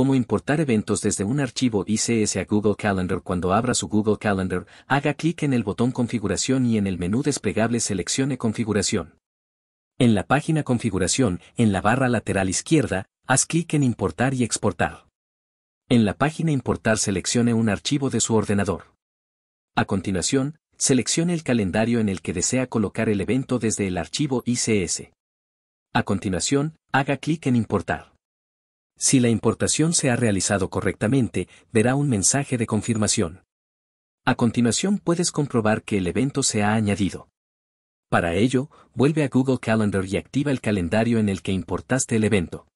cómo importar eventos desde un archivo ICS a Google Calendar. Cuando abra su Google Calendar, haga clic en el botón Configuración y en el menú desplegable seleccione Configuración. En la página Configuración, en la barra lateral izquierda, haz clic en Importar y Exportar. En la página Importar seleccione un archivo de su ordenador. A continuación, seleccione el calendario en el que desea colocar el evento desde el archivo ICS. A continuación, haga clic en Importar. Si la importación se ha realizado correctamente, verá un mensaje de confirmación. A continuación puedes comprobar que el evento se ha añadido. Para ello, vuelve a Google Calendar y activa el calendario en el que importaste el evento.